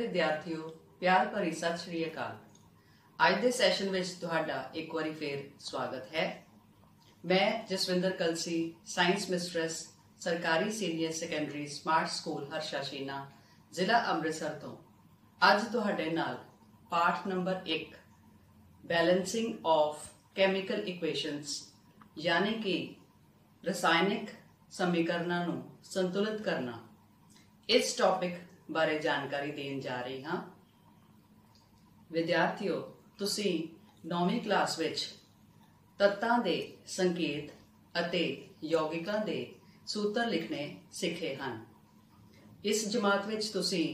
ਵਿਦਿਆਰਥੀਓ ਪਿਆਰ ਭਰੀ ਸਤਿ ਸ਼੍ਰੀ ਅਕਾਲ ਅੱਜ ਦੇ ਸੈਸ਼ਨ ਵਿੱਚ ਤੁਹਾਡਾ ਇੱਕ ਵਾਰੀ ਫੇਰ ਸਵਾਗਤ ਹੈ ਮੈਂ ਜਸਵਿੰਦਰ ਕਲਸੀ ਸਾਇੰਸ ਮਿਸਟਰਸ ਸਰਕਾਰੀ senior secondary smart school Harsha Chhina ਜ਼ਿਲ੍ਹਾ ਅੰਮ੍ਰਿਤਸਰ ਤੋਂ ਅੱਜ ਤੁਹਾਡੇ ਨਾਲ ਪਾਠ number 1 balancing of chemical equations ਯਾਨੀ ਕਿ ਰਸਾਇਣਿਕ ਸਮੀਕਰਨਾਂ ਨੂੰ ਸੰਤੁਲਿਤ ਕਰਨਾ ਇਸ ਟੌਪਿਕ ਬਾਰੇ ਜਾਣਕਾਰੀ ਦੇਣ ਜਾ ਰਹੀ ਹਾਂ ਵਿਦਿਆਰਥੀਓ ਤੁਸੀਂ 9ਵੀਂ ਕਲਾਸ ਵਿੱਚ ਤੱਤਾਂ ਦੇ ਸੰਕੇਤ ਅਤੇ ਯੋਗਿਕਾਂ ਦੇ ਸੂਤਰ ਲਿਖਣੇ ਸਿੱਖੇ ਹਨ ਇਸ ਜਮਾਤ ਵਿੱਚ ਤੁਸੀਂ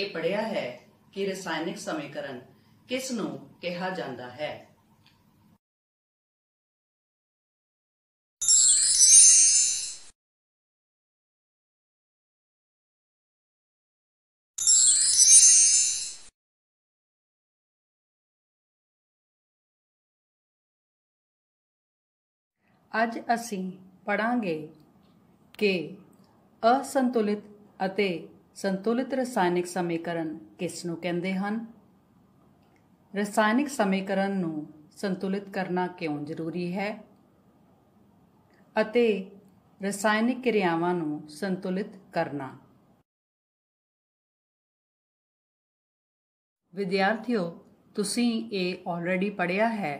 ਇਹ ਪੜ੍ਹਿਆ ਹੈ ਕਿ ਰਸਾਇਣਿਕ ਸਮੀਕਰਨ ਕਿਸ ਨੂੰ ਕਿਹਾ ਜਾਂਦਾ ਹੈ ਅੱਜ ਅਸੀਂ ਪੜਾਂਗੇ ਕਿ ਅਸੰਤੁਲਿਤ ਅਤੇ ਸੰਤੁਲਿਤ ਰਸਾਇਣਿਕ ਸਮੀਕਰਨ ਕਿਸ ਨੂੰ ਕਹਿੰਦੇ ਹਨ ਰਸਾਇਣਿਕ ਸਮੀਕਰਨ ਨੂੰ ਸੰਤੁਲਿਤ ਕਰਨਾ ਕਿਉਂ ਜ਼ਰੂਰੀ ਹੈ ਅਤੇ ਰਸਾਇਣਿਕ ਕਿਰਿਆਵਾਂ ਨੂੰ ਸੰਤੁਲਿਤ ਕਰਨਾ ਵਿਦਿਆਰਥੀਓ ਤੁਸੀਂ ਇਹ ਆਲਰੇਡੀ ਪੜਿਆ ਹੈ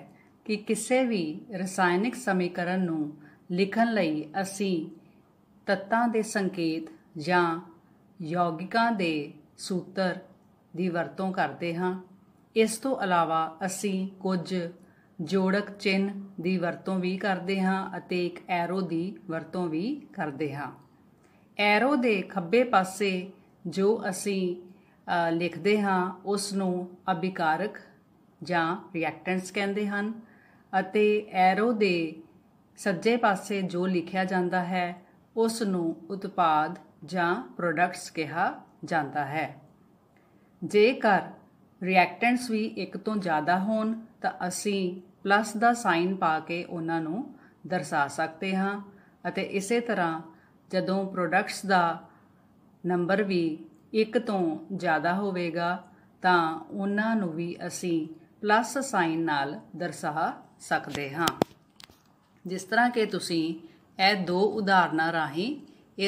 ਕਿ ਕਿਸੇ ਵੀ ਰਸਾਇਣਿਕ ਸਮੀਕਰਨ ਨੂੰ ਲਿਖਣ ਲਈ ਅਸੀਂ ਤੱਤਾਂ ਦੇ ਸੰਕੇਤ ਜਾਂ ਯੌਗਿਕਾਂ ਦੇ ਸੂਤਰ ਦੀ ਵਰਤੋਂ ਕਰਦੇ ਹਾਂ ਇਸ ਤੋਂ ਇਲਾਵਾ ਅਸੀਂ ਕੁਝ ਜੋੜਕ ਚਿੰਨ ਦੀ ਵਰਤੋਂ ਵੀ ਕਰਦੇ ਹਾਂ ਅਤੇ ਇੱਕ ਐਰੋ ਦੀ ਵਰਤੋਂ ਵੀ ਕਰਦੇ ਹਾਂ ਐਰੋ ਦੇ ਖੱਬੇ ਪਾਸੇ ਜੋ ਅਸੀਂ ਲਿਖਦੇ ਹਾਂ ਉਸ ਨੂੰ ਅਭਿਕਾਰਕ ਜਾਂ ਰਿਐਕਟੈਂਟਸ ਕਹਿੰਦੇ ਹਨ ਅਤੇ ਐਰੋ ਦੇ ਸੱਜੇ ਪਾਸੇ ਜੋ ਲਿਖਿਆ ਜਾਂਦਾ ਹੈ ਉਸ ਨੂੰ ਉਤਪਾਦ ਜਾਂ ਪ੍ਰੋਡਕਟਸ ਕਿਹਾ ਜਾਂਦਾ ਹੈ ਜੇਕਰ ਰਿਐਕਟੈਂਟਸ ਵੀ ਇੱਕ ਤੋਂ ਜ਼ਿਆਦਾ ਹੋਣ ਤਾਂ ਅਸੀਂ ਪਲੱਸ ਦਾ ਸਾਈਨ ਪਾ ਕੇ ਉਹਨਾਂ ਨੂੰ ਦਰਸਾ ਸਕਦੇ ਹਾਂ ਅਤੇ ਇਸੇ ਤਰ੍ਹਾਂ ਜਦੋਂ ਪ੍ਰੋਡਕਟਸ ਦਾ ਨੰਬਰ ਵੀ ਇੱਕ ਤੋਂ ਜ਼ਿਆਦਾ ਹੋਵੇਗਾ ਤਾਂ ਉਹਨਾਂ ਨੂੰ ਵੀ ਅਸੀਂ ਪਲੱਸ ਸਾਈਨ ਨਾਲ ਦਰਸਾ ਸਕਦੇ ਹਾਂ ਜਿਸ ਤਰ੍ਹਾਂ ਕਿ ਤੁਸੀਂ ਇਹ ਦੋ ਉਦਾਹਰਨਾਂ ਰਾਹੀਂ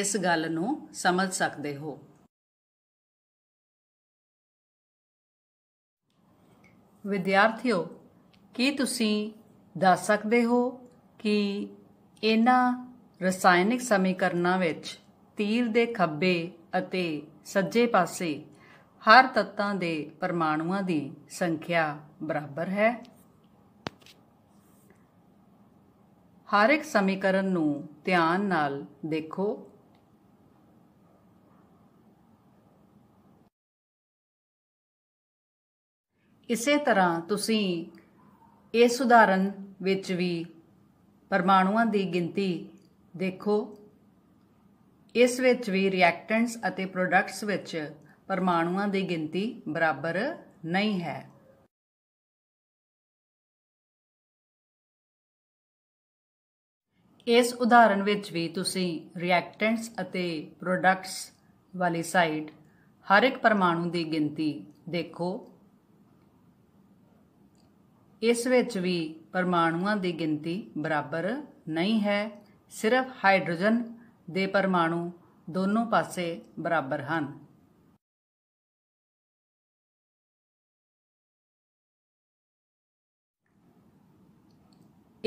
ਇਸ ਗੱਲ ਨੂੰ ਸਮਝ ਸਕਦੇ ਹੋ ਵਿਦਿਆਰਥੀਓ ਕੀ ਤੁਸੀਂ ਦੱਸ ਸਕਦੇ ਹੋ ਕਿ ਇਹਨਾਂ ਰਸਾਇਣਿਕ ਸਮੀਕਰਨਾਂ ਵਿੱਚ ਤੀਰ ਦੇ ਖੱਬੇ ਅਤੇ ਸੱਜੇ ਪਾਸੇ ਹਰ ਤੱਤਾਂ ਦੇ ਪਰਮਾਣੂਆਂ ਦੀ ਸੰਖਿਆ ਬਰਾਬਰ ਹੈ ਹਰ ਇੱਕ ਸਮੀਕਰਨ ਨੂੰ ਧਿਆਨ ਨਾਲ ਦੇਖੋ ਇਸੇ ਤਰ੍ਹਾਂ ਤੁਸੀਂ ਇਸ ਉਦਾਹਰਨ ਵਿੱਚ ਵੀ ਪਰਮਾਣੂਆਂ ਦੀ ਗਿਣਤੀ ਦੇਖੋ ਇਸ ਵਿੱਚ ਵੀ ਰਿਐਕਟੈਂਟਸ ਅਤੇ ਪ੍ਰੋਡਕਟਸ ਵਿੱਚ ਪਰਮਾਣੂਆਂ ਦੀ ਗਿਣਤੀ ਬਰਾਬਰ ਨਹੀਂ ਹੈ ਇਸ ਉਦਾਹਰਨ ਵਿੱਚ ਵੀ ਤੁਸੀਂ ਰਿਐਕਟੈਂਟਸ ਅਤੇ ਪ੍ਰੋਡਕਟਸ ਵਾਲੀ ਸਾਈਡ ਹਰ ਇੱਕ ਪਰਮਾਣੂ ਦੀ ਗਿਣਤੀ ਦੇਖੋ ਇਸ ਵਿੱਚ ਵੀ ਪਰਮਾਣੂਆਂ ਦੀ ਗਿਣਤੀ ਬਰਾਬਰ ਨਹੀਂ ਹੈ ਸਿਰਫ ਹਾਈਡਰੋਜਨ ਦੇ ਪਰਮਾਣੂ ਦੋਨੋਂ ਪਾਸੇ ਬਰਾਬਰ ਹਨ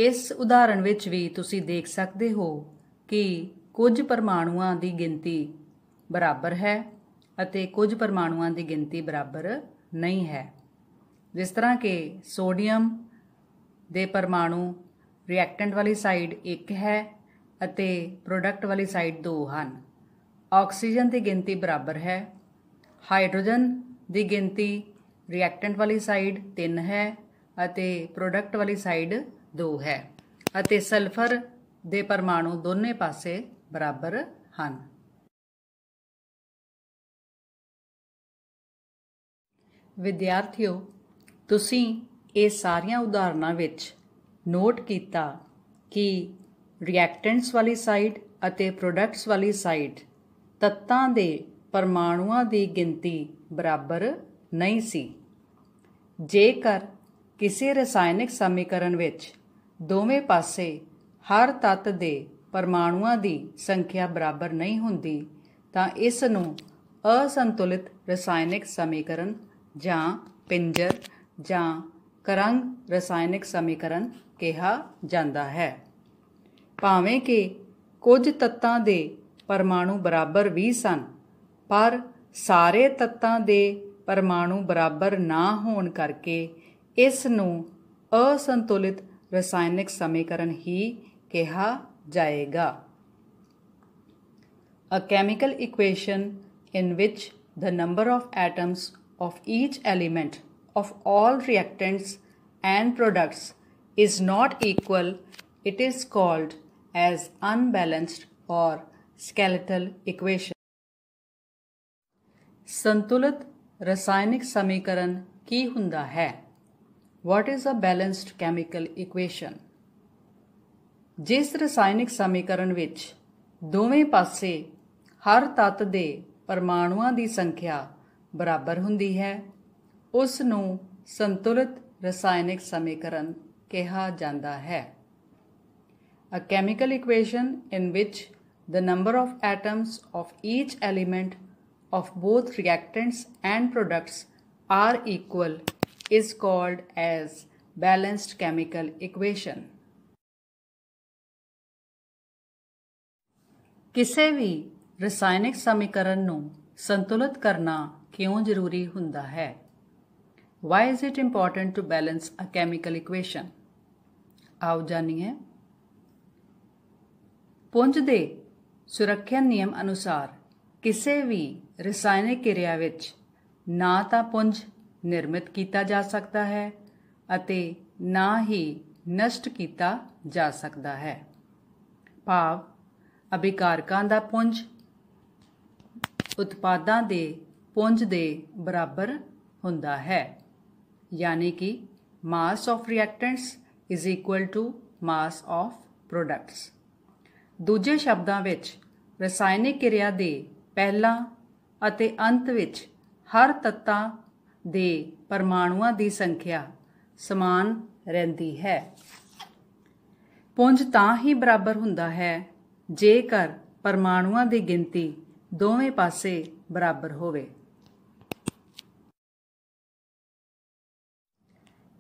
ਇਸ ਉਦਾਹਰਣ ਵਿੱਚ ਵੀ ਤੁਸੀਂ ਦੇਖ ਸਕਦੇ ਹੋ ਕਿ ਕੁਝ ਪਰਮਾਣੂਆਂ ਦੀ ਗਿਣਤੀ ਬਰਾਬਰ ਹੈ ਅਤੇ ਕੁਝ ਪਰਮਾਣੂਆਂ ਦੀ ਗਿਣਤੀ ਬਰਾਬਰ ਨਹੀਂ ਹੈ ਜਿਸ ਤਰ੍ਹਾਂ ਕਿ ਸੋਡੀਅਮ ਦੇ ਪਰਮਾਣੂ ਰਿਐਕਟੈਂਟ ਵਾਲੀ ਸਾਈਡ 1 ਹੈ ਅਤੇ ਪ੍ਰੋਡਕਟ ਵਾਲੀ ਸਾਈਡ 2 ਹਨ ਆਕਸੀਜਨ ਦੀ ਗਿਣਤੀ ਬਰਾਬਰ ਹੈ ਹਾਈਡਰੋਜਨ ਦੀ ਗਿਣਤੀ ਰਿਐਕਟੈਂਟ ਵਾਲੀ ਸਾਈਡ 3 ਹੈ ਅਤੇ ਪ੍ਰੋਡਕਟ ਵਾਲੀ ਸਾਈਡ 2 ਹੈ ਅਤੇ ਸਲਫਰ ਦੇ ਪਰਮਾਣੂ ਦੋਨੇ ਪਾਸੇ ਬਰਾਬਰ ਹਨ ਵਿਦਿਆਰਥੀਓ ਤੁਸੀਂ ਇਹ ਸਾਰੀਆਂ ਉਦਾਹਰਨਾਂ ਵਿੱਚ ਨੋਟ ਕੀਤਾ ਕਿ ਰਿਐਕਟੈਂਟਸ ਵਾਲੀ ਸਾਈਡ ਅਤੇ ਪ੍ਰੋਡਕਟਸ ਵਾਲੀ ਸਾਈਡ ਤੱਤਾਂ ਦੇ ਪਰਮਾਣੂਆਂ ਦੀ ਗਿਣਤੀ ਬਰਾਬਰ ਨਹੀਂ ਸੀ ਜੇਕਰ ਕਿਸੇ ਰਸਾਇਣਿਕ ਸਮੀਕਰਨ ਵਿੱਚ ਦੋਵੇਂ ਪਾਸੇ ਹਰ ਤੱਤ ਦੇ ਪਰਮਾਣੂਆਂ ਦੀ ਸੰਖਿਆ ਬਰਾਬਰ ਨਹੀਂ ਹੁੰਦੀ ਤਾਂ ਇਸ ਨੂੰ ਅਸੰਤੁਲਿਤ ਰਸਾਇਣਿਕ ਸਮੀਕਰਨ ਜਾਂ ਪਿੰਜਰ ਜਾਂ ਕਰੰਗ ਰਸਾਇਣਿਕ ਸਮੀਕਰਨ ਕਿਹਾ ਜਾਂਦਾ ਹੈ ਭਾਵੇਂ ਕਿ ਕੁਝ ਤੱਤਾਂ ਦੇ ਪਰਮਾਣੂ ਬਰਾਬਰ ਵੀ ਸਨ ਪਰ ਸਾਰੇ ਤੱਤਾਂ ਦੇ ਪਰਮਾਣੂ ਬਰਾਬਰ ਨਾ ਹੋਣ ਕਰਕੇ ਇਸ ਨੂੰ ਅਸੰਤੁਲਿਤ रासायनिक समीकरण ही कहा जाएगा a chemical equation in which the number of atoms of each element of all reactants and products is not equal it is called as unbalanced or skeletal equation संतुलित रासायनिक समीकरण की हुंदा है What is a balanced chemical equation? ਜਿਸ ਰਸਾਇਣਿਕ ਸਮੀਕਰਨ ਵਿੱਚ ਦੋਵੇਂ ਪਾਸੇ ਹਰ ਤੱਤ ਦੇ ਪਰਮਾਣੂਆਂ ਦੀ ਸੰਖਿਆ ਬਰਾਬਰ ਹੁੰਦੀ ਹੈ ਉਸ ਨੂੰ ਸੰਤੁਲਿਤ ਰਸਾਇਣਿਕ ਸਮੀਕਰਨ ਕਿਹਾ ਜਾਂਦਾ ਹੈ a chemical equation in which the number of atoms of each element of both reactants and products are equal is called as balanced chemical equation. ਕਿਸੇ ਵੀ ਰਸਾਇਣਿਕ ਸਮੀਕਰਨ ਨੂੰ ਸੰਤੁਲਿਤ ਕਰਨਾ ਕਿਉਂ ਜ਼ਰੂਰੀ ਹੁੰਦਾ ਹੈ? Why is it important to balance a chemical equation? ਆਓ ਜਾਣੀਏ ਪੁੰਜ ਦੇ ਸੁਰੱਖਿਆ ਨਿਯਮ ਅਨੁਸਾਰ ਕਿਸੇ ਵੀ ਰਸਾਇਣਿਕ ਕਿਰਿਆ ਵਿੱਚ ਨਾ ਤਾਂ ਪੁੰਜ ਨਿਰਮਿਤ ਕੀਤਾ ਜਾ ਸਕਦਾ ਹੈ ਅਤੇ ਨਾ ਹੀ ਨਸ਼ਟ ਕੀਤਾ ਜਾ ਸਕਦਾ ਹੈ ਭਾਵ ਅਭਿਕਾਰਕਾਂ ਦਾ ਪੁੰਜ ਉਤਪਾਦਾਂ ਦੇ ਪੁੰਜ ਦੇ ਬਰਾਬਰ ਹੁੰਦਾ ਹੈ ਯਾਨੀ ਕਿ mass of reactants is equal to mass of products ਦੂਜੇ ਸ਼ਬਦਾਂ ਵਿੱਚ ਰਸਾਇਣਿਕ ਕਿਰਿਆ ਦੇ ਪਹਿਲਾਂ ਅਤੇ ਅੰਤ ਵਿੱਚ ਹਰ ਤੱਤਾਂ ਦੇ ਪਰਮਾਣੂਆਂ ਦੀ ਸੰਖਿਆ ਸਮਾਨ ਰਹਿੰਦੀ ਹੈ ਪੁੰਜ ਤਾਂ ਹੀ ਬਰਾਬਰ ਹੁੰਦਾ ਹੈ ਜੇਕਰ ਪਰਮਾਣੂਆਂ ਦੀ ਗਿਣਤੀ ਦੋਵੇਂ ਪਾਸੇ ਬਰਾਬਰ ਹੋਵੇ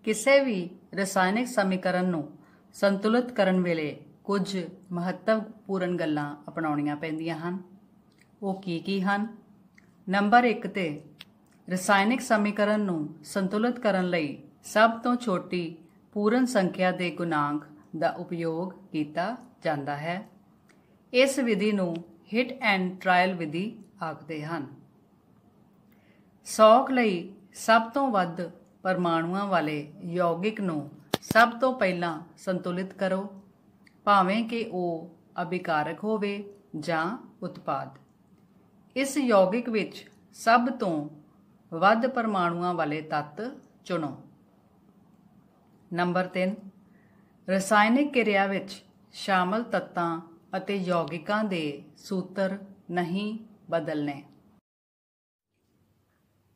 ਕਿਸੇ ਵੀ ਰਸਾਇਣਿਕ ਸਮੀਕਰਨ ਨੂੰ ਸੰਤੁਲਿਤ ਕਰਨ ਵੇਲੇ ਕੁਝ ਮਹੱਤਵਪੂਰਨ ਗੱਲਾਂ ਅਪਣਾਉਣੀਆਂ ਪੈਂਦੀਆਂ ਹਨ ਉਹ ਕੀ ਕੀ ਹਨ ਨੰਬਰ 1 ਤੇ ਰਸਾਇਣਿਕ ਸਮੀਕਰਨ ਨੂੰ ਸੰਤੁਲਿਤ ਕਰਨ ਲਈ ਸਭ ਤੋਂ ਛੋਟੀ ਪੂਰਨ ਸੰਖਿਆ ਦੇ ਗੁਣਾਂਕ ਦਾ ਉਪਯੋਗ ਕੀਤਾ ਜਾਂਦਾ ਹੈ ਇਸ ਵਿਧੀ ਨੂੰ ਹਿਟ ਐਂਡ ਟ੍ਰਾਇਲ ਵਿਧੀ ਆਖਦੇ ਹਨ ਸੌਕ ਲਈ ਸਭ ਤੋਂ ਵੱਧ ਪਰਮਾਣੂਆਂ ਵਾਲੇ ਯੋਗਿਕ ਨੂੰ ਸਭ ਤੋਂ ਪਹਿਲਾਂ ਸੰਤੁਲਿਤ ਕਰੋ ਭਾਵੇਂ ਕਿ ਉਹ ਅਭਿਕਾਰਕ ਹੋਵੇ ਜਾਂ ਉਤਪਾਦ ਇਸ ਯੋਗਿਕ ਵਿੱਚ ਸਭ ਤੋਂ ਵੱਧ ਪਰਮਾਣੂਆਂ ਵਾਲੇ ਤੱਤ ਚੁਣੋ ਨੰਬਰ 3 ਰਸਾਇਣਿਕ ਕਿਰਿਆ ਵਿੱਚ ਸ਼ਾਮਲ ਤੱਤਾਂ ਅਤੇ ਯੌਗਿਕਾਂ ਦੇ ਸੂਤਰ ਨਹੀਂ ਬਦਲਨੇ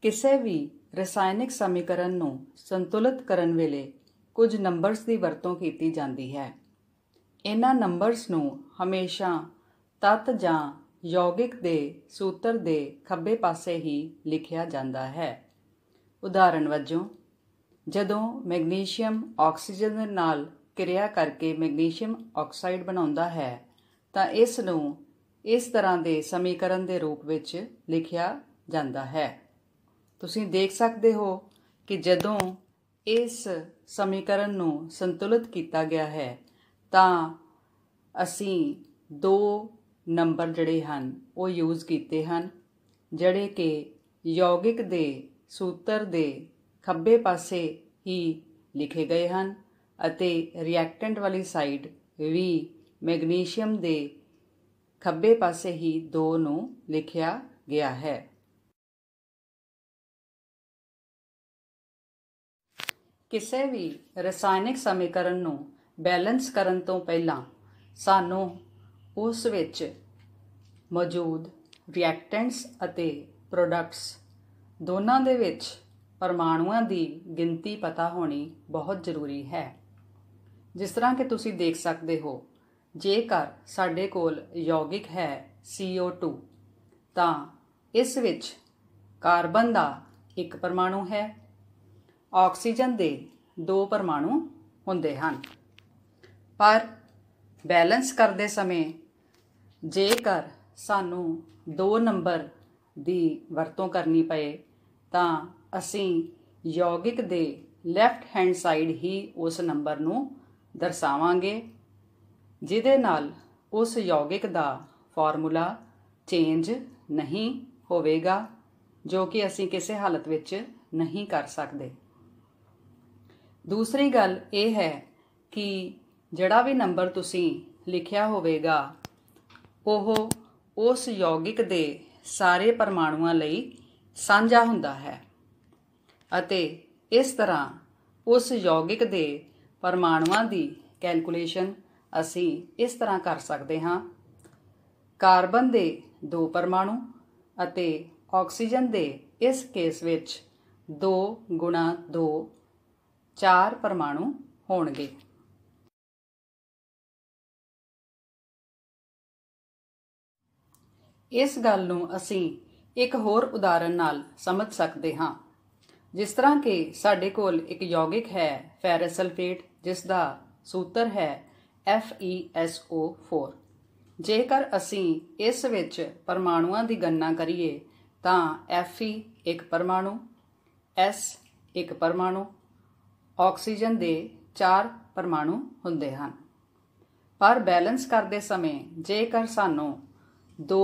ਕਿਸੇ ਵੀ ਰਸਾਇਣਿਕ ਸਮੀਕਰਨ ਨੂੰ ਸੰਤੁਲਿਤ ਕਰਨ ਵੇਲੇ ਕੁਝ ਨੰਬਰਸ ਦੀ ਵਰਤੋਂ ਕੀਤੀ ਜਾਂਦੀ ਹੈ ਇਹਨਾਂ ਨੰਬਰਸ ਨੂੰ ਹਮੇਸ਼ਾ ਤੱਤ ਜਾਂ ਯੋਗਿਕ ਦੇ ਸੂਤਰ ਦੇ ਖੱਬੇ ਪਾਸੇ ਹੀ ਲਿਖਿਆ ਜਾਂਦਾ ਹੈ ਉਦਾਹਰਨ ਵਜੋਂ ਜਦੋਂ ਮੈਗਨੀਸ਼ੀਅਮ ਆਕਸੀਜਨ ਨਾਲ ਕਿਰਿਆ ਕਰਕੇ ਮੈਗਨੀਸ਼ੀਅਮ ਆਕਸਾਈਡ ਬਣਾਉਂਦਾ ਹੈ ਤਾਂ ਇਸ ਨੂੰ ਇਸ ਤਰ੍ਹਾਂ ਦੇ ਸਮੀਕਰਨ ਦੇ ਰੂਪ ਵਿੱਚ ਲਿਖਿਆ ਜਾਂਦਾ ਹੈ ਤੁਸੀਂ ਦੇਖ ਸਕਦੇ ਹੋ ਕਿ ਜਦੋਂ ਇਸ ਸਮੀਕਰਨ ਨੂੰ ਸੰਤੁਲਿਤ ਕੀਤਾ ਗਿਆ ਹੈ ਤਾਂ ਅਸੀਂ 2 ਨੰਬਰ ਜਿਹੜੇ ਹਨ ਉਹ ਯੂਜ਼ ਕੀਤੇ ਹਨ ਜਿਹੜੇ ਕਿ ਯੋਗਿਕ ਦੇ ਸੂਤਰ ਦੇ ਖੱਬੇ ਪਾਸੇ ਹੀ ਲਿਖੇ ਗਏ ਹਨ ਅਤੇ ਰਿਐਕਟੈਂਟ ਵਾਲੀ ਸਾਈਡ ਵੀ ਮੈਗਨੀਸ਼ੀਅਮ ਦੇ ਖੱਬੇ ਪਾਸੇ ਹੀ 2 ਨੂੰ ਲਿਖਿਆ ਗਿਆ ਹੈ ਕਿਸੇ ਵੀ ਰਸਾਇਣਿਕ ਸਮੀਕਰਨ ਨੂੰ ਬੈਲੈਂਸ ਕਰਨ ਤੋਂ ਪਹਿਲਾਂ ਸਾਨੂੰ ਉਸ ਵਿੱਚ ਮੌਜੂਦ ਰਿਐਕਟੈਂਟਸ ਅਤੇ ਪ੍ਰੋਡਕਟਸ ਦੋਨਾਂ ਦੇ ਵਿੱਚ ਪਰਮਾਣੂਆਂ ਦੀ ਗਿਣਤੀ ਪਤਾ ਹੋਣੀ ਬਹੁਤ ਜ਼ਰੂਰੀ ਹੈ ਜਿਸ ਤਰ੍ਹਾਂ ਕਿ ਤੁਸੀਂ ਦੇਖ ਸਕਦੇ ਹੋ ਜੇਕਰ ਸਾਡੇ ਕੋਲ ਯੋਗਿਕ ਹੈ CO2 ਤਾਂ ਇਸ ਵਿੱਚ ਕਾਰਬਨ ਦਾ ਇੱਕ ਪਰਮਾਣੂ ਹੈ ਆਕਸੀਜਨ ਦੇ ਦੋ ਪਰਮਾਣੂ ਹੁੰਦੇ ਹਨ ਪਰ ਬੈਲੈਂਸ ਕਰਦੇ ਸਮੇਂ ਜੇਕਰ ਸਾਨੂੰ ਦੋ ਨੰਬਰ ਦੀ ਵਰਤੋਂ ਕਰਨੀ ਪਏ ਤਾਂ ਅਸੀਂ ਯੋਗਿਕ ਦੇ ਲੈਫਟ ਹੈਂਡ ਸਾਈਡ ਹੀ ਉਸ ਨੰਬਰ ਨੂੰ ਦਰਸਾਵਾਂਗੇ ਜਿਹਦੇ ਨਾਲ ਉਸ ਯੋਗਿਕ ਦਾ ਫਾਰਮੂਲਾ ਚੇਂਜ ਨਹੀਂ ਹੋਵੇਗਾ ਜੋ ਕਿ ਅਸੀਂ ਕਿਸੇ ਹਾਲਤ ਵਿੱਚ ਨਹੀਂ ਕਰ ਸਕਦੇ ਦੂਸਰੀ ਗੱਲ ਇਹ ਹੈ ਕਿ ਜਿਹੜਾ ਵੀ ਨੰਬਰ ਤੁਸੀਂ ਲਿਖਿਆ ਹੋਵੇਗਾ ਉਹ ਉਸ ਯੋਗਿਕ ਦੇ ਸਾਰੇ ਪਰਮਾਣੂਆਂ ਲਈ ਸਾਂਝਾ ਹੁੰਦਾ ਹੈ ਅਤੇ ਇਸ ਤਰ੍ਹਾਂ ਉਸ ਯੋਗਿਕ ਦੇ ਪਰਮਾਣੂਆਂ ਦੀ ਕੈਲਕੂਲੇਸ਼ਨ ਅਸੀਂ ਇਸ ਤਰ੍ਹਾਂ ਕਰ ਸਕਦੇ ਹਾਂ ਕਾਰਬਨ ਦੇ ਦੋ ਪਰਮਾਣੂ ਅਤੇ ਆਕਸੀਜਨ ਦੇ ਇਸ ਕੇਸ ਵਿੱਚ 2 2 4 ਪਰਮਾਣੂ ਹੋਣਗੇ ਇਸ ਗੱਲ ਨੂੰ ਅਸੀਂ ਇੱਕ ਹੋਰ ਉਦਾਹਰਨ ਨਾਲ ਸਮਝ ਸਕਦੇ ਹਾਂ ਜਿਸ ਤਰ੍ਹਾਂ ਕਿ ਸਾਡੇ ਕੋਲ ਇੱਕ ਯੋਗਿਕ ਹੈ ਫੈਰਸ ਸਲਫੇਟ ਜਿਸ ਦਾ ਸੂਤਰ ਹੈ FeSO4 ਜੇਕਰ ਅਸੀਂ ਇਸ ਵਿੱਚ ਪਰਮਾਣੂਆਂ ਦੀ ਗਣਨਾ ਕਰੀਏ ਤਾਂ Fe ਇੱਕ ਪਰਮਾਣੂ S ਇੱਕ ਪਰਮਾਣੂ ਆਕਸੀਜਨ ਦੇ 4 ਪਰਮਾਣੂ ਹੁੰਦੇ ਹਨ ਪਰ ਬੈਲੈਂਸ ਕਰਦੇ ਸਮੇਂ ਜੇਕਰ ਸਾਨੂੰ 2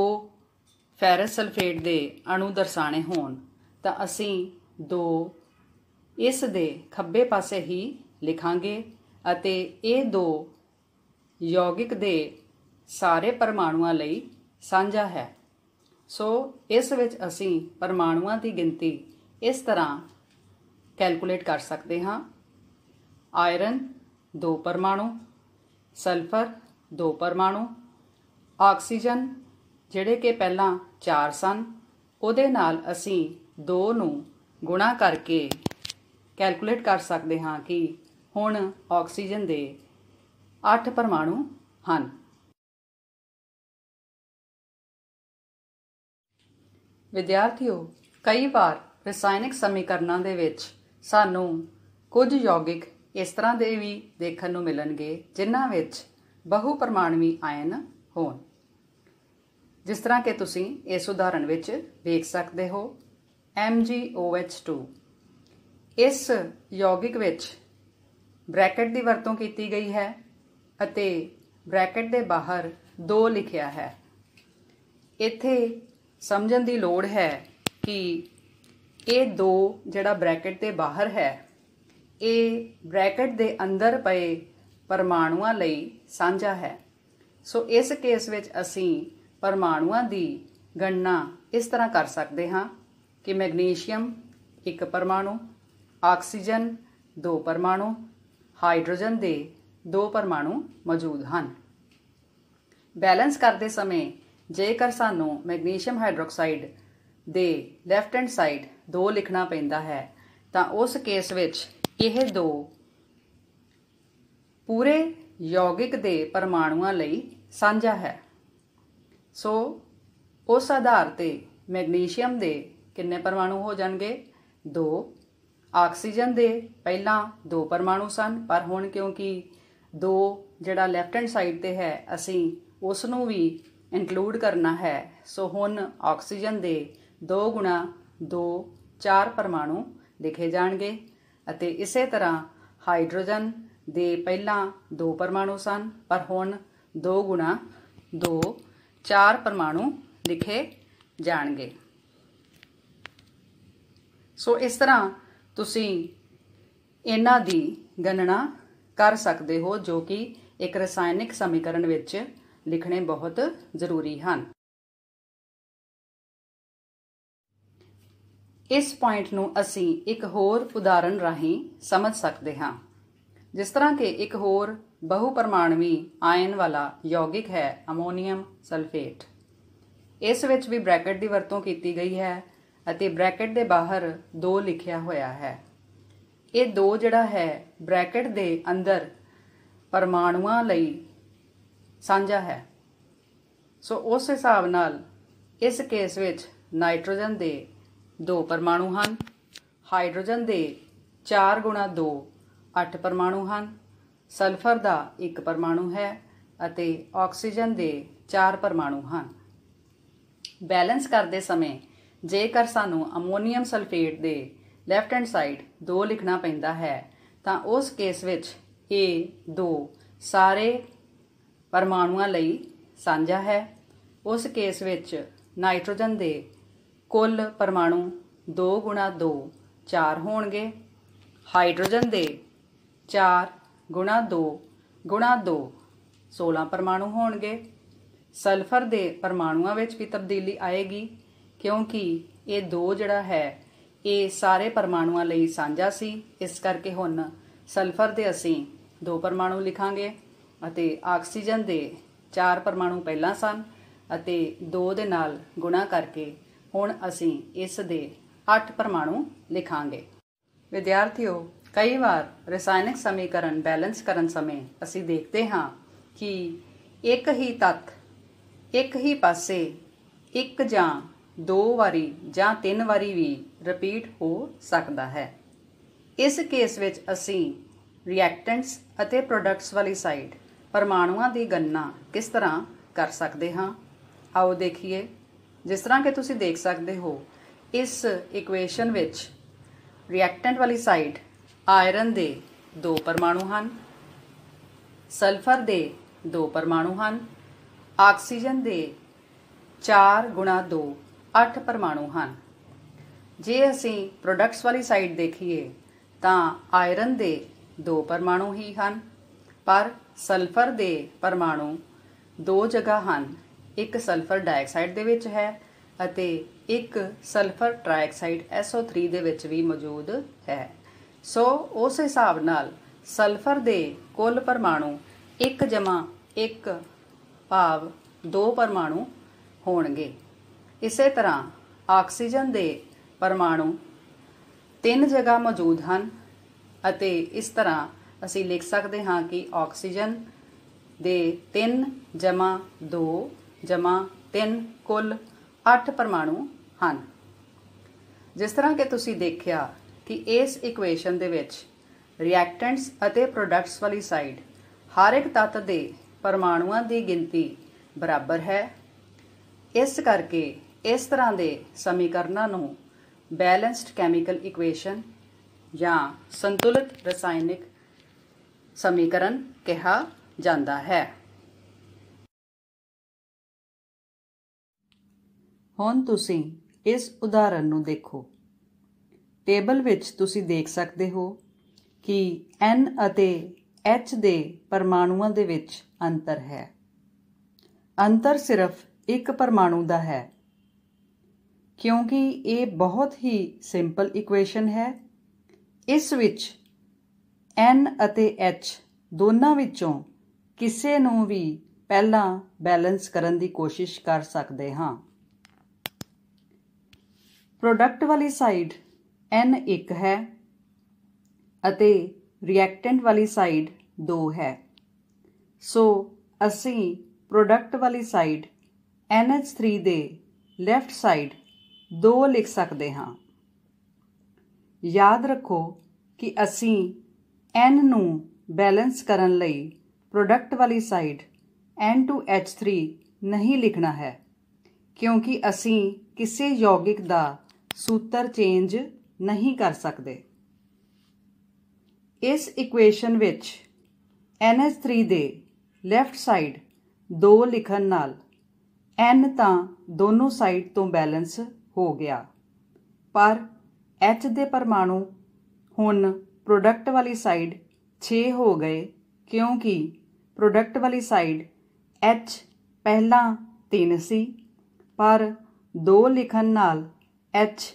ਫੈਰਸ ਸਲਫੇਟ ਦੇ ਅਣੂ ਦਰਸਾਣੇ ਹੋਣ ਤਾਂ ਅਸੀਂ ਦੋ ਇਸ ਦੇ ਖੱਬੇ ਪਾਸੇ ਹੀ ਲਿਖਾਂਗੇ ਅਤੇ ਇਹ ਦੋ ਯੋਗਿਕ ਦੇ ਸਾਰੇ ਪਰਮਾਣੂਆਂ ਲਈ ਸਾਂਝਾ ਹੈ ਸੋ ਇਸ ਵਿੱਚ ਅਸੀਂ ਪਰਮਾਣੂਆਂ ਦੀ ਗਿਣਤੀ ਇਸ ਤਰ੍ਹਾਂ ਕੈਲਕੂਲੇਟ ਕਰ ਸਕਦੇ ਹਾਂ ਆਇਰਨ ਦੋ ਪਰਮਾਣੂ ਸਲਫਰ ਦੋ ਪਰਮਾਣੂ ਆਕਸੀਜਨ ਜਿਹੜੇ ਕਿ ਪਹਿਲਾਂ 4 ਸਨ ਉਹਦੇ ਨਾਲ ਅਸੀਂ 2 ਨੂੰ ਗੁਣਾ ਕਰਕੇ ਕੈਲਕੂਲੇਟ ਕਰ ਸਕਦੇ ਹਾਂ ਕਿ ਹੁਣ ਆਕਸੀਜਨ ਦੇ 8 ਪਰਮਾਣੂ ਹਨ ਵਿਦਿਆਰਥੀਓ ਕਈ ਵਾਰ ਰਸਾਇਣਿਕ ਸਮੀਕਰਨਾਂ ਦੇ ਵਿੱਚ ਸਾਨੂੰ ਕੁਝ ਯੌਗਿਕ ਇਸ ਤਰ੍ਹਾਂ ਦੇ ਵੀ ਦੇਖਣ ਨੂੰ ਮਿਲਣਗੇ ਜਿਨ੍ਹਾਂ ਵਿੱਚ ਬਹੁ ਪਰਮਾਣਵੀ ਆਇਨ ਹੋਣ ਜਿਸ ਤਰ੍ਹਾਂ ਕਿ ਤੁਸੀਂ ਇਸ ਉਦਾਹਰਣ ਵਿੱਚ ਵੇਖ ਸਕਦੇ ਹੋ MgOH2 ਇਸ ਯੌਗਿਕ ਵਿੱਚ ਬ੍ਰੈਕਟ ਦੀ ਵਰਤੋਂ ਕੀਤੀ ਗਈ ਹੈ ਅਤੇ ਬ੍ਰੈਕਟ ਦੇ ਬਾਹਰ 2 ਲਿਖਿਆ ਹੈ ਇੱਥੇ ਸਮਝਣ ਦੀ ਲੋੜ ਹੈ ਕਿ ਇਹ 2 ਜਿਹੜਾ ਬ੍ਰੈਕਟ ਦੇ ਬਾਹਰ ਹੈ ਇਹ ਬ੍ਰੈਕਟ ਦੇ ਅੰਦਰ ਪਏ ਪਰਮਾਣੂਆਂ ਲਈ ਸਾਂਝਾ ਹੈ ਸੋ ਇਸ ਕੇਸ ਵਿੱਚ ਅਸੀਂ ਪਰਮਾਣੂਆਂ ਦੀ ਗਣਨਾ ਇਸ ਤਰ੍ਹਾਂ ਕਰ ਸਕਦੇ ਹਾਂ ਕਿ ਮੈਗਨੀਸ਼ੀਅਮ ਇੱਕ ਪਰਮਾਣੂ ਆਕਸੀਜਨ ਦੋ ਪਰਮਾਣੂ ਹਾਈਡਰੋਜਨ ਦੇ ਦੋ ਪਰਮਾਣੂ ਮੌਜੂਦ ਹਨ ਬੈਲੈਂਸ ਕਰਦੇ ਸਮੇਂ ਜੇਕਰ ਸਾਨੂੰ ਮੈਗਨੀਸ਼ੀਅਮ ਹਾਈਡਰੋਕਸਾਈਡ ਦੇ ਲੈਫਟ ਹੈਂਡ ਸਾਈਡ ਦੋ ਲਿਖਣਾ ਪੈਂਦਾ ਹੈ ਤਾਂ ਉਸ ਕੇਸ ਵਿੱਚ ਇਹ ਦੋ ਪੂਰੇ ਯੋਗਿਕ ਦੇ ਪਰਮਾਣੂਆਂ ਲਈ ਸਾਂਝਾ ਹੈ ਸੋ ਉਸ ਆਧਾਰ ਤੇ ਮੈਗਨੀਸ਼ੀਅਮ ਦੇ ਕਿੰਨੇ ਪਰਮਾਣੂ ਹੋ ਜਾਣਗੇ 2 ਆਕਸੀਜਨ ਦੇ ਪਹਿਲਾਂ ਦੋ ਪਰਮਾਣੂ ਸਨ ਪਰ ਹੁਣ ਕਿਉਂਕਿ ਦੋ ਜਿਹੜਾ ਲੈਫਟ ਹੈਂਡ ਸਾਈਡ ਤੇ ਹੈ ਅਸੀਂ ਉਸ ਨੂੰ ਵੀ ਇਨਕਲੂਡ ਕਰਨਾ ਹੈ ਸੋ ਹੁਣ ਆਕਸੀਜਨ ਦੇ 2 ਗੁਣਾ 2 4 ਪਰਮਾਣੂ ਲਿਖੇ ਜਾਣਗੇ ਅਤੇ ਇਸੇ ਤਰ੍ਹਾਂ ਹਾਈਡਰੋਜਨ ਦੇ ਪਹਿਲਾਂ 2 ਪਰਮਾਣੂ ਸਨ ਪਰ ਹੁਣ 2 ਗੁਣਾ 2 ਚਾਰ ਪਰਮਾਣੂ ਲਿਖੇ ਜਾਣਗੇ ਸੋ ਇਸ ਤਰ੍ਹਾਂ ਤੁਸੀਂ ਇਹਨਾਂ ਦੀ ਗਣਨਾ ਕਰ ਸਕਦੇ ਹੋ ਜੋ ਕਿ ਇੱਕ ਰਸਾਇਣਿਕ ਸਮੀਕਰਨ ਵਿੱਚ ਲਿਖਣੇ ਬਹੁਤ ਜ਼ਰੂਰੀ ਹਨ ਇਸ ਪੁਆਇੰਟ ਨੂੰ ਅਸੀਂ ਇੱਕ ਹੋਰ ਉਦਾਹਰਣ ਰਾਹੀਂ ਸਮਝ ਸਕਦੇ ਹਾਂ ਜਿਸ ਤਰ੍ਹਾਂ ਕਿ ਇੱਕ ਹੋਰ ਬਹੁਪਰਮਾਣਵੀ ਆਇਨ ਵਾਲਾ ਯੌਗਿਕ ਹੈ ਅਮੋਨੀਅਮ ਸਲਫੇਟ ਇਸ ਵਿੱਚ ਵੀ ਬ੍ਰੈਕਟ ਦੀ ਵਰਤੋਂ ਕੀਤੀ ਗਈ ਹੈ ਅਤੇ ਬ੍ਰੈਕਟ ਦੇ ਬਾਹਰ 2 ਲਿਖਿਆ ਹੋਇਆ ਹੈ ਇਹ 2 ਜਿਹੜਾ ਹੈ ਬ੍ਰੈਕਟ ਦੇ ਅੰਦਰ ਪਰਮਾਣੂਆਂ ਲਈ ਸਾਂਝਾ ਹੈ ਸੋ ਉਸ ਹਿਸਾਬ ਨਾਲ ਇਸ ਕੇਸ ਵਿੱਚ ਨਾਈਟ੍ਰੋਜਨ ਦੇ 2 ਪਰਮਾਣੂ ਹਨ ਹਾਈਡਰੋਜਨ ਦੇ 4 2 8 ਪਰਮਾਣੂ ਹਨ ਸਲਫਰ ਦਾ ਇੱਕ ਪਰਮਾਣੂ ਹੈ ਅਤੇ ਆਕਸੀਜਨ ਦੇ ਚਾਰ ਪਰਮਾਣੂ ਹਨ ਬੈਲੈਂਸ ਕਰਦੇ ਸਮੇਂ ਜੇਕਰ ਸਾਨੂੰ ਅਮੋਨੀਅਮ ਸਲਫੇਟ ਦੇ ਲੈਫਟ ਹੈਂਡ ਸਾਈਡ 2 ਲਿਖਣਾ ਪੈਂਦਾ ਹੈ ਤਾਂ ਉਸ ਕੇਸ ਵਿੱਚ A2 ਸਾਰੇ ਪਰਮਾਣੂਆਂ ਲਈ ਸਾਂਝਾ ਹੈ ਉਸ ਕੇਸ ਵਿੱਚ ਨਾਈਟ੍ਰੋਜਨ ਦੇ ਕੁੱਲ ਪਰਮਾਣੂ 2 2 4 ਹੋਣਗੇ ਹਾਈਡਰੋਜਨ ਦੇ 4 ਗੁਣਾ 2 ਗੁਣਾ 2 16 ਪਰਮਾਣੂ ਹੋਣਗੇ ਸਲਫਰ ਦੇ ਪਰਮਾਣੂਆਂ ਵਿੱਚ ਵੀ ਤਬਦੀਲੀ ਆਏਗੀ ਕਿਉਂਕਿ ਇਹ 2 ਜਿਹੜਾ ਹੈ ਇਹ ਸਾਰੇ ਪਰਮਾਣੂਆਂ ਲਈ ਸਾਂਝਾ ਸੀ ਇਸ ਕਰਕੇ ਹੁਣ ਸਲਫਰ ਦੇ ਅਸੀਂ 2 ਪਰਮਾਣੂ ਲਿਖਾਂਗੇ ਅਤੇ ਆਕਸੀਜਨ ਦੇ 4 ਪਰਮਾਣੂ ਪਹਿਲਾਂ ਸਨ ਅਤੇ 2 ਦੇ ਨਾਲ ਗੁਣਾ ਕਰਕੇ ਹੁਣ ਅਸੀਂ ਇਸ ਦੇ 8 ਪਰਮਾਣੂ ਲਿਖਾਂਗੇ ਵਿਦਿਆਰਥੀਓ ਕਈ ਵਾਰ ਰਸਾਇਣਿਕ ਸਮੀਕਰਨ ਬੈਲੈਂਸ ਕਰਨ ਸਮੇਂ ਅਸੀਂ ਦੇਖਦੇ ਹਾਂ ਕਿ ਇੱਕ ਹੀ ਤੱਤ ਇੱਕ ਹੀ ਪਾਸੇ ਇੱਕ ਜਾਂ ਦੋ ਵਾਰੀ ਜਾਂ ਤਿੰਨ ਵਾਰੀ ਵੀ ਰਿਪੀਟ ਹੋ ਸਕਦਾ ਹੈ ਇਸ ਕੇਸ ਵਿੱਚ ਅਸੀਂ ਰਿਐਕਟੈਂਟਸ ਅਤੇ ਪ੍ਰੋਡਕਟਸ ਵਾਲੀ ਸਾਈਡ ਪਰਮਾਣੂਆਂ ਦੀ ਗਣਨਾ ਕਿਸ ਤਰ੍ਹਾਂ ਕਰ ਸਕਦੇ ਹਾਂ ਆਓ ਦੇਖੀਏ ਜਿਸ ਤਰ੍ਹਾਂ ਕਿ ਤੁਸੀਂ ਦੇਖ ਸਕਦੇ ਹੋ ਇਸ ਇਕੁਏਸ਼ਨ ਵਿੱਚ ਰਿਐਕਟੈਂਟ ਵਾਲੀ ਸਾਈਡ ਆਇਰਨ ਦੇ ਦੋ ਪਰਮਾਣੂ ਹਨ ਸਲਫਰ ਦੇ ਦੋ ਪਰਮਾਣੂ ਹਨ ਆਕਸੀਜਨ ਦੇ 4 2 8 ਪਰਮਾਣੂ ਹਨ ਜੇ ਅਸੀਂ ਪ੍ਰੋਡਕਟਸ ਵਾਲੀ ਸਾਈਡ ਦੇਖੀਏ ਤਾਂ ਆਇਰਨ ਦੇ ਦੋ ਪਰਮਾਣੂ ਹੀ ਹਨ ਪਰ ਸਲਫਰ ਦੇ ਪਰਮਾਣੂ ਦੋ ਜਗ੍ਹਾ ਹਨ ਇੱਕ ਸਲਫਰ ਡਾਈਆਕਸਾਈਡ ਦੇ ਵਿੱਚ ਹੈ ਅਤੇ ਇੱਕ ਸਲਫਰ ਟ੍ਰਾਈਆਕਸਾਈਡ SO3 ਦੇ ਵਿੱਚ ਵੀ ਮੌਜੂਦ ਹੈ ਸੋ ਉਸ ਹਿਸਾਬ ਨਾਲ ਸਲਫਰ ਦੇ ਕੁੱਲ ਪਰਮਾਣੂ 1 ਜਮਾ 1 ਭਾਵ 2 ਪਰਮਾਣੂ ਹੋਣਗੇ ਇਸੇ ਤਰ੍ਹਾਂ ਆਕਸੀਜਨ ਦੇ ਪਰਮਾਣੂ ਤਿੰਨ ਜਗ੍ਹਾ ਮੌਜੂਦ ਹਨ ਅਤੇ ਇਸ ਤਰ੍ਹਾਂ ਅਸੀਂ ਲਿਖ ਸਕਦੇ ਹਾਂ ਕਿ ਆਕਸੀਜਨ ਦੇ 3 ਜਮਾ 2 ਜਮਾ 3 ਕੁੱਲ 8 ਪਰਮਾਣੂ ਹਨ ਜਿਸ ਤਰ੍ਹਾਂ ਕਿ ਤੁਸੀਂ ਦੇਖਿਆ ਕਿ ਇਸ ਇਕੁਏਸ਼ਨ ਦੇ ਵਿੱਚ ਰਿਐਕਟੈਂਟਸ ਅਤੇ ਪ੍ਰੋਡਕਟਸ ਵਾਲੀ ਸਾਈਡ ਹਰ ਇੱਕ ਤੱਤ ਦੇ ਪਰਮਾਣੂਆਂ ਦੀ ਗਿਣਤੀ ਬਰਾਬਰ ਹੈ ਇਸ ਕਰਕੇ ਇਸ ਤਰ੍ਹਾਂ ਦੇ ਸਮੀਕਰਨਾਂ ਨੂੰ ਬੈਲੈਂਸਡ ਕੈਮੀਕਲ ਇਕੁਏਸ਼ਨ ਜਾਂ ਸੰਤੁਲਿਤ ਰਸਾਇਣਿਕ ਸਮੀਕਰਨ ਕਿਹਾ ਜਾਂਦਾ ਹੈ ਹੁਣ ਤੁਸੀਂ ਇਸ ਉਦਾਹਰਨ ਨੂੰ ਦੇਖੋ ਟੇਬਲ ਵਿੱਚ ਤੁਸੀਂ ਦੇਖ ਸਕਦੇ ਹੋ ਕਿ N ਅਤੇ H ਦੇ ਪਰਮਾਣੂਆਂ ਦੇ ਵਿੱਚ ਅੰਤਰ ਹੈ ਅੰਤਰ ਸਿਰਫ ਇੱਕ ਪਰਮਾਣੂ ਦਾ ਹੈ ਕਿਉਂਕਿ ਇਹ ਬਹੁਤ ਹੀ ਸਿੰਪਲ ਇਕੁਏਸ਼ਨ ਹੈ ਇਸ ਵਿੱਚ N ਅਤੇ H ਦੋਨਾਂ ਵਿੱਚੋਂ ਕਿਸੇ ਨੂੰ ਵੀ ਪਹਿਲਾਂ ਬੈਲੈਂਸ ਕਰਨ ਦੀ ਕੋਸ਼ਿਸ਼ ਕਰ ਸਕਦੇ ਹਾਂ ਪ੍ਰੋਡਕਟ ਵਾਲੀ ਸਾਈਡ N 1 ਹੈ ਅਤੇ ਰਿਐਕਟੈਂਟ ਵਾਲੀ ਸਾਈਡ 2 ਹੈ ਸੋ ਅਸੀਂ ਪ੍ਰੋਡਕਟ ਵਾਲੀ ਸਾਈਡ NH3 ਦੇ ਲੈਫਟ ਸਾਈਡ 2 ਲਿਖ ਸਕਦੇ ਹਾਂ ਯਾਦ ਰੱਖੋ ਕਿ ਅਸੀਂ N ਨੂੰ ਬੈਲੈਂਸ ਕਰਨ ਲਈ ਪ੍ਰੋਡਕਟ ਵਾਲੀ ਸਾਈਡ N2H3 ਨਹੀਂ ਲਿਖਣਾ ਹੈ ਕਿਉਂਕਿ ਅਸੀਂ ਕਿਸੇ ਯੌਗਿਕ ਦਾ ਸੂਤਰ ਚੇਂਜ ਨਹੀਂ ਕਰ ਸਕਦੇ ਇਸ ਇਕੁਏਸ਼ਨ ਵਿੱਚ NH3 ਦੇ ਲੈਫਟ ਸਾਈਡ 2 ਲਿਖਣ ਨਾਲ N ਤਾਂ ਦੋਨੋਂ ਸਾਈਡ ਤੋਂ ਬੈਲੈਂਸ ਹੋ ਗਿਆ ਪਰ H ਦੇ ਪਰਮਾਣੂ ਹੁਣ ਪ੍ਰੋਡਕਟ ਵਾਲੀ ਸਾਈਡ 6 ਹੋ ਗਏ ਕਿਉਂਕਿ ਪ੍ਰੋਡਕਟ ਵਾਲੀ ਸਾਈਡ H ਪਹਿਲਾਂ 3 ਸੀ ਪਰ 2 ਲਿਖਣ ਨਾਲ H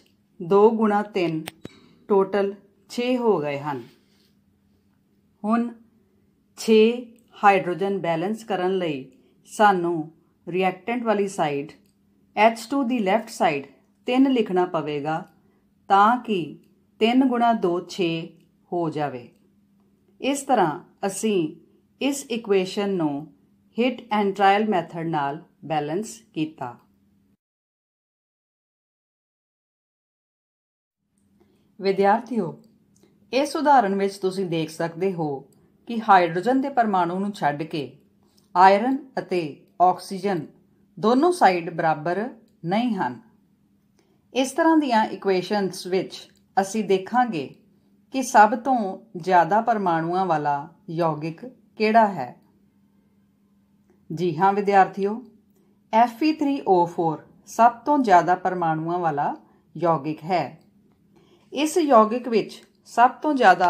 2 ਗੁਣਾ 3 ਟੋਟਲ 6 ਹੋ ਗਏ ਹਨ ਹੁਣ 6 ਹਾਈਡਰੋਜਨ ਬੈਲੈਂਸ ਕਰਨ ਲਈ ਸਾਨੂੰ ਰਿਐਕਟੈਂਟ ਵਾਲੀ ਸਾਈਡ H2 ਦੀ ਲੈਫਟ ਸਾਈਡ 3 ਲਿਖਣਾ ਪਵੇਗਾ ਤਾਂ ਕਿ 3 ਗੁਣਾ 2 6 ਹੋ ਜਾਵੇ ਇਸ ਤਰ੍ਹਾਂ ਅਸੀਂ ਇਸ ਇਕੁਏਸ਼ਨ ਨੂੰ ਹਿਟ ਐਂਡ ਟ੍ਰਾਇਲ ਮੈਥਡ ਨਾਲ ਬੈਲੈਂਸ ਕੀਤਾ ਵਿਦਿਆਰਥੀਓ ਇਸ ਉਦਾਹਰਨ ਵਿੱਚ ਤੁਸੀਂ ਦੇਖ ਸਕਦੇ ਹੋ ਕਿ ਹਾਈਡਰੋਜਨ ਦੇ ਪਰਮਾਣੂ ਨੂੰ ਛੱਡ ਕੇ ਆਇਰਨ ਅਤੇ ਆਕਸੀਜਨ ਦੋਨੋਂ ਸਾਈਡ ਬਰਾਬਰ ਨਹੀਂ ਹਨ ਇਸ ਤਰ੍ਹਾਂ ਦੀਆਂ ਇਕੁਏਸ਼ਨਸ ਵਿੱਚ ਅਸੀਂ ਦੇਖਾਂਗੇ ਕਿ ਸਭ ਤੋਂ ਜ਼ਿਆਦਾ ਪਰਮਾਣੂਆਂ ਵਾਲਾ ਯੌਗਿਕ ਕਿਹੜਾ ਹੈ ਜੀ ਹਾਂ ਵਿਦਿਆਰਥੀਓ Fe3O4 ਸਭ ਤੋਂ ਜ਼ਿਆਦਾ ਪਰਮਾਣੂਆਂ ਵਾਲਾ ਯੌਗਿਕ ਹੈ ਇਸ ਯੋਗਿਕ ਵਿੱਚ ਸਭ ਤੋਂ ਜ਼ਿਆਦਾ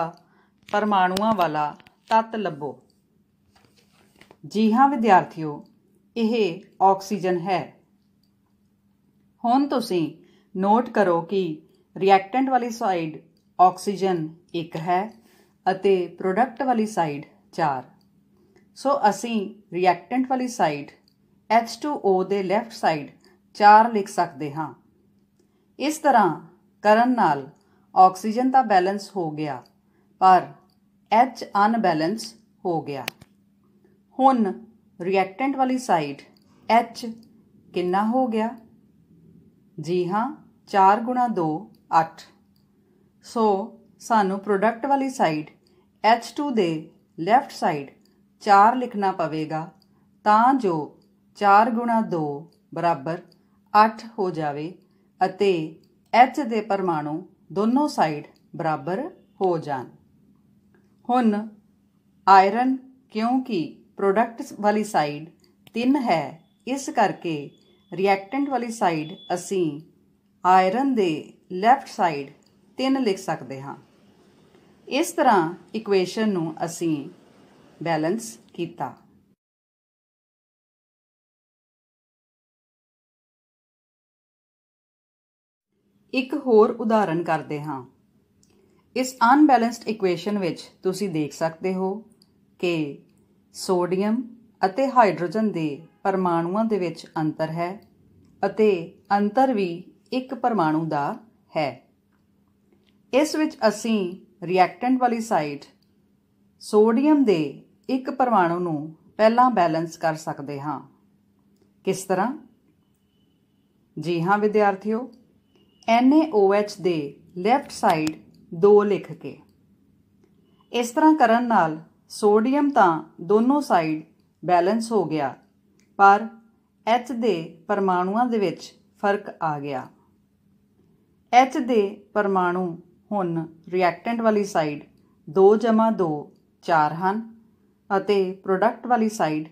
ਪਰਮਾਣੂਆਂ ਵਾਲਾ ਤੱਤ ਲੱਭੋ ਜੀ ਹਾਂ ਵਿਦਿਆਰਥੀਓ ਇਹ ਆਕਸੀਜਨ ਹੈ ਹੁਣ ਤੁਸੀਂ ਨੋਟ ਕਰੋ ਕਿ ਰਿਐਕਟੈਂਟ ਵਾਲੀ ਸਾਈਡ ਆਕਸੀਜਨ 1 ਹੈ ਅਤੇ ਪ੍ਰੋਡਕਟ ਵਾਲੀ ਸਾਈਡ 4 ਸੋ ਅਸੀਂ ਰਿਐਕਟੈਂਟ ਵਾਲੀ ਸਾਈਡ H2O ਦੇ ਲੈਫਟ ਸਾਈਡ 4 ਲਿਖ ਸਕਦੇ ਹਾਂ ਇਸ ਤਰ੍ਹਾਂ ਕਰਨ ਨਾਲ ਆਕਸੀਜਨ ਤਾਂ ਬੈਲੈਂਸ ਹੋ ਗਿਆ ਪਰ ਐਚ ਅਨਬੈਲੈਂਸ ਹੋ ਗਿਆ ਹੁਣ ਰਿਐਕਟੈਂਟ ਵਾਲੀ ਸਾਈਡ ਐਚ ਕਿੰਨਾ ਹੋ ਗਿਆ ਜੀ ਹਾਂ 4 2 8 ਸੋ ਸਾਨੂੰ ਪ੍ਰੋਡਕਟ ਵਾਲੀ ਸਾਈਡ H2 ਦੇ ਲੈਫਟ ਸਾਈਡ 4 ਲਿਖਣਾ ਪਵੇਗਾ ਤਾਂ ਜੋ 4 2 8 ਹੋ ਜਾਵੇ ਅਤੇ H ਦੇ ਪਰਮਾਣੂ ਦੋਨੋਂ ਸਾਈਡ ਬਰਾਬਰ ਹੋ ਜਾਣ ਹੁਣ ਆਇਰਨ ਕਿਉਂਕਿ ਪ੍ਰੋਡਕਟ ਵਾਲੀ ਸਾਈਡ 3 ਹੈ ਇਸ ਕਰਕੇ ਰਿਐਕਟੈਂਟ ਵਾਲੀ ਸਾਈਡ ਅਸੀਂ ਆਇਰਨ ਦੇ ਲੈਫਟ ਸਾਈਡ 3 ਲਿਖ ਸਕਦੇ ਹਾਂ ਇਸ ਤਰ੍ਹਾਂ ਇਕੁਏਸ਼ਨ ਨੂੰ ਅਸੀਂ ਬੈਲੈਂਸ ਕੀਤਾ ਇੱਕ ਹੋਰ ਉਦਾਹਰਨ ਕਰਦੇ ਹਾਂ ਇਸ ਅਨਬੈਲੈਂਸਡ ਇਕੁਏਸ਼ਨ ਵਿੱਚ ਤੁਸੀਂ ਦੇਖ ਸਕਦੇ ਹੋ ਕਿ ਸੋਡੀਅਮ ਅਤੇ ਹਾਈਡਰੋਜਨ ਦੇ ਪਰਮਾਣੂਆਂ ਦੇ ਵਿੱਚ ਅੰਤਰ ਹੈ ਅਤੇ ਅੰਤਰ ਵੀ ਇੱਕ ਪਰਮਾਣੂ ਦਾ ਹੈ ਇਸ ਵਿੱਚ ਅਸੀਂ ਰਿਐਕਟੈਂਟ ਵਾਲੀ ਸਾਈਡ ਸੋਡੀਅਮ ਦੇ ਇੱਕ ਪਰਮਾਣੂ ਨੂੰ ਪਹਿਲਾਂ ਬੈਲੈਂਸ ਕਰ ਸਕਦੇ ਹਾਂ ਕਿਸ ਤਰ੍ਹਾਂ ਜੀ ਹਾਂ ਵਿਦਿਆਰਥੀਓ NaOH ਦੇ ਲੈਫਟ ਸਾਈਡ 2 ਲਿਖ ਕੇ ਇਸ ਤਰ੍ਹਾਂ ਕਰਨ ਨਾਲ ਸੋਡੀਅਮ ਤਾਂ ਦੋਨੋਂ ਸਾਈਡ ਬੈਲੈਂਸ ਹੋ ਗਿਆ ਪਰ H ਦੇ ਪਰਮਾਣੂਆਂ ਦੇ ਵਿੱਚ ਫਰਕ ਆ ਗਿਆ H ਦੇ ਪਰਮਾਣੂ ਹੁਣ ਰਿਐਕਟੈਂਟ ਵਾਲੀ ਸਾਈਡ 2 2 4 ਹਨ ਅਤੇ ਪ੍ਰੋਡਕਟ ਵਾਲੀ ਸਾਈਡ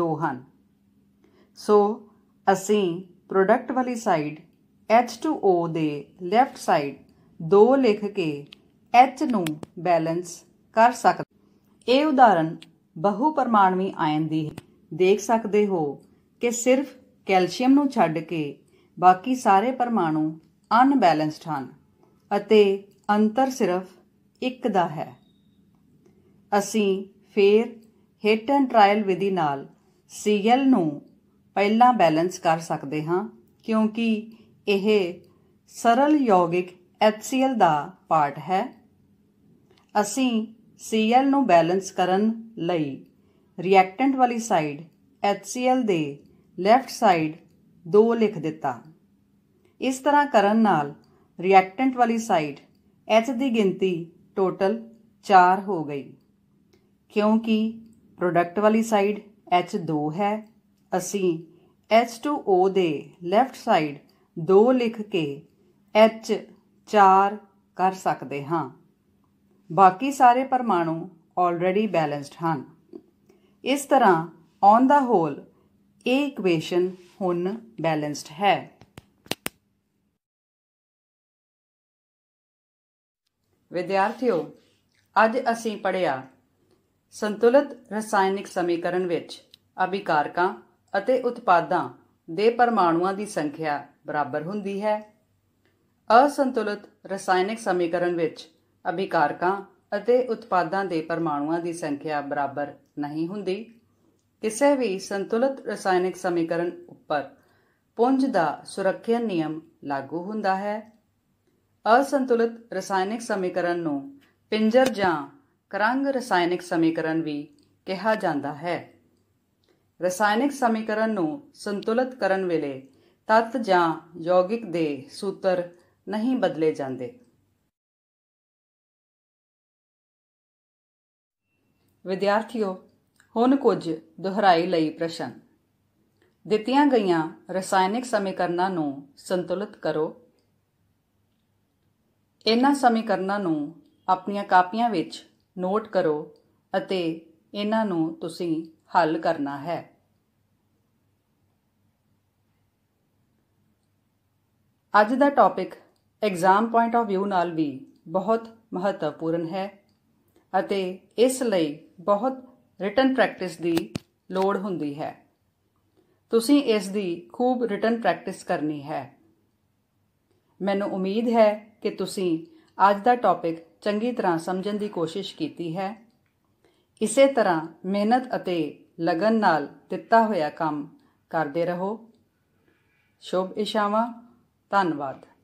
2 ਹਨ ਸੋ ਅਸੀਂ ਪ੍ਰੋਡਕਟ ਵਾਲੀ ਸਾਈਡ H2O ਦੇ ਲੈਫਟ ਸਾਈਡ 2 ਲਿਖ ਕੇ H ਨੂੰ ਬੈਲੈਂਸ ਕਰ ਸਕਦੇ ਇਹ ਉਦਾਹਰਨ ਬਹੁ ਪਰਮਾਣਵੀ ਆਇਨ ਦੀ ਹੈ ਦੇਖ ਸਕਦੇ ਹੋ ਕਿ ਸਿਰਫ ਕੈਲਸ਼ੀਅਮ ਨੂੰ ਛੱਡ ਕੇ ਬਾਕੀ ਸਾਰੇ ਪਰਮਾਣੂ ਅਨਬੈਲੈਂਸਡ ਹਨ ਅਤੇ ਅੰਤਰ ਸਿਰਫ ਇੱਕ ਦਾ ਹੈ ਅਸੀਂ ਫੇਰ ਹਿੱਟ ਐਂਡ ਟ੍ਰਾਇਲ ਵਿਧੀ ਨਾਲ Cl ਨੂੰ ਪਹਿਲਾਂ ਬੈਲੈਂਸ ਕਰ ਸਕਦੇ ਹਾਂ ਕਿਉਂਕਿ ਇਹ ਸਰਲ ਯੋਗਿਕ HCl ਦਾ ਪਾਰਟ ਹੈ ਅਸੀਂ Cl ਨੂੰ ਬੈਲੈਂਸ ਕਰਨ ਲਈ ਰਿਐਕਟੈਂਟ ਵਾਲੀ ਸਾਈਡ HCl ਦੇ ਲੈਫਟ ਸਾਈਡ 2 ਲਿਖ ਦਿੱਤਾ ਇਸ ਤਰ੍ਹਾਂ ਕਰਨ ਨਾਲ ਰਿਐਕਟੈਂਟ ਵਾਲੀ ਸਾਈਡ H ਦੀ ਗਿਣਤੀ ਟੋਟਲ 4 ਹੋ ਗਈ ਕਿਉਂਕਿ ਪ੍ਰੋਡਕਟ ਵਾਲੀ ਸਾਈਡ H2 ਹੈ ਅਸੀਂ H2O ਦੇ ਲੈਫਟ ਸਾਈਡ 2 ਲਿਖ ਕੇ H 4 ਕਰ ਸਕਦੇ ਹਾਂ ਬਾਕੀ ਸਾਰੇ ਪਰਮਾਣੂ ਆਲਰੇਡੀ ਬੈਲੈਂਸਡ ਹਨ ਇਸ ਤਰ੍ਹਾਂ ਔਨ ਦਾ ਹੋਲ ਇਹ ਇਕੁਏਸ਼ਨ ਹੁਣ ਬੈਲੈਂਸਡ ਹੈ ਵਿਦਿਆਰਥੀਓ ਅੱਜ ਅਸੀਂ ਪੜਿਆ ਸੰਤੁਲਿਤ ਰਸਾਇਣਿਕ ਸਮੀਕਰਨ ਵਿੱਚ ਅਭਿਕਾਰਕਾਂ ਅਤੇ ਉਤਪਾਦਾਂ ਦੇ ਪਰਮਾਣੂਆਂ ਦੀ ਸੰਖਿਆ ਬਰਾਬਰ ਹੁੰਦੀ ਹੈ ਅਸੰਤੁਲਿਤ ਰਸਾਇਣਿਕ ਸਮੀਕਰਨ ਵਿੱਚ ਅਭਿਕਾਰਕਾਂ ਅਤੇ ਉਤਪਾਦਾਂ ਦੇ ਪਰਮਾਣੂਆਂ ਦੀ ਸੰਖਿਆ ਬਰਾਬਰ ਨਹੀਂ ਹੁੰਦੀ ਕਿਸੇ ਵੀ ਸੰਤੁਲਿਤ ਰਸਾਇਣਿਕ ਸਮੀਕਰਨ ਉੱਪਰ ਪੁੰਜ ਦਾ ਸੁਰੱਖਿਆ ਨਿਯਮ ਲਾਗੂ ਹੁੰਦਾ ਹੈ ਅਸੰਤੁਲਿਤ ਰਸਾਇਣਿਕ ਸਮੀਕਰਨ ਨੂੰ ਪਿੰਜਰ ਜਾਂ ਕਰੰਗ ਰਸਾਇਣਿਕ ਸਮੀਕਰਨ ਵੀ ਕਿਹਾ ਜਾਂਦਾ ਹੈ ਰਸਾਇਣਿਕ ਸਮੀਕਰਨ ਨੂੰ ਸੰਤੁਲਿਤ ਕਰਨ ਵੇਲੇ ਤੱਤ ਜਾਂ ਯੋਗਿਕ ਦੇ ਸੂਤਰ ਨਹੀਂ ਬਦਲੇ ਜਾਂਦੇ ਵਿਦਿਆਰਥੀਓ ਹੁਣ ਕੁਝ ਦੁਹਰਾਈ ਲਈ ਪ੍ਰਸ਼ਨ ਦਿੱਤੀਆਂ ਗਈਆਂ ਰਸਾਇਣਿਕ ਸਮੀਕਰਨਾਂ ਨੂੰ ਸੰਤੁਲਿਤ ਕਰੋ ਇਹਨਾਂ ਸਮੀਕਰਨਾਂ ਨੂੰ ਆਪਣੀਆਂ ਕਾਪੀਆਂ ਵਿੱਚ ਨੋਟ ਕਰੋ ਅਤੇ ਇਹਨਾਂ ਨੂੰ ਤੁਸੀਂ ਹੱਲ ਕਰਨਾ ਹੈ ਅੱਜ ਦਾ topic exam point of View ਨਾਲ ਵੀ ਬਹੁਤ ਮਹੱਤਵਪੂਰਨ ਹੈ ਅਤੇ ਇਸ ਲਈ ਬਹੁਤ ਰਿਟਨ ਪ੍ਰੈਕਟਿਸ ਦੀ ਲੋੜ ਹੁੰਦੀ ਹੈ ਤੁਸੀਂ ਇਸ ਦੀ ਖੂਬ ਰਿਟਨ ਪ੍ਰੈਕਟਿਸ ਕਰਨੀ ਹੈ ਮੈਨੂੰ ਉਮੀਦ ਹੈ ਕਿ ਤੁਸੀਂ ਅੱਜ ਦਾ ਟੌਪਿਕ ਚੰਗੀ ਤਰ੍ਹਾਂ ਸਮਝਣ ਦੀ ਕੋਸ਼ਿਸ਼ ਕੀਤੀ ਹੈ ਇਸੇ ਤਰ੍ਹਾਂ ਮਿਹਨਤ ਅਤੇ ਲਗਨ ਨਾਲ ਦਿੱਤਾ ਹੋਇਆ ਕੰਮ ਕਰਦੇ ਰਹੋ ਸ਼ੁਭ ਇਸ਼ਾਵਾ ਧੰਨਵਾਦ